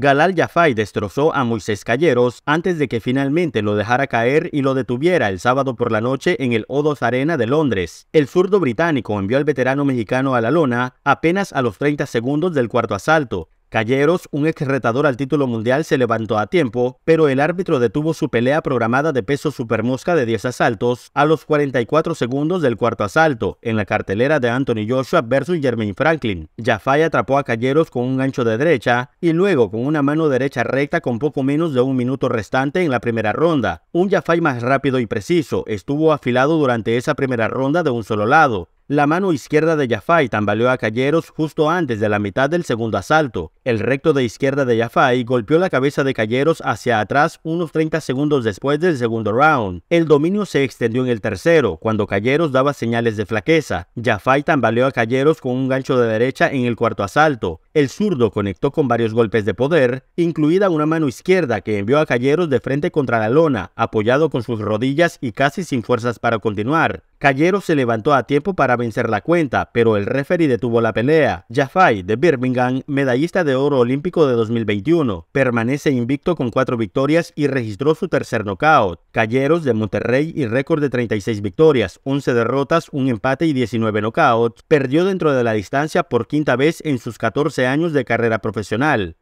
Galal Yafai destrozó a Moisés Calleros antes de que finalmente lo dejara caer y lo detuviera el sábado por la noche en el O2 Arena de Londres. El zurdo británico envió al veterano mexicano a la lona apenas a los 30 segundos del cuarto asalto, Calleros, un ex retador al título mundial, se levantó a tiempo, pero el árbitro detuvo su pelea programada de peso supermosca de 10 asaltos a los 44 segundos del cuarto asalto, en la cartelera de Anthony Joshua versus Jermaine Franklin. Jafai atrapó a Calleros con un gancho de derecha y luego con una mano derecha recta con poco menos de un minuto restante en la primera ronda. Un Jafai más rápido y preciso, estuvo afilado durante esa primera ronda de un solo lado, la mano izquierda de Yafai tambaleó a Calleros justo antes de la mitad del segundo asalto. El recto de izquierda de Yafai golpeó la cabeza de Calleros hacia atrás unos 30 segundos después del segundo round. El dominio se extendió en el tercero, cuando Calleros daba señales de flaqueza. Jafai tambaleó a Calleros con un gancho de derecha en el cuarto asalto. El zurdo conectó con varios golpes de poder, incluida una mano izquierda que envió a Calleros de frente contra la lona, apoyado con sus rodillas y casi sin fuerzas para continuar. Calleros se levantó a tiempo para vencer la cuenta, pero el referee detuvo la pelea. Jafai, de Birmingham, medallista de oro olímpico de 2021, permanece invicto con cuatro victorias y registró su tercer knockout. Calleros, de Monterrey y récord de 36 victorias, 11 derrotas, un empate y 19 knockouts, perdió dentro de la distancia por quinta vez en sus 14 años de carrera profesional.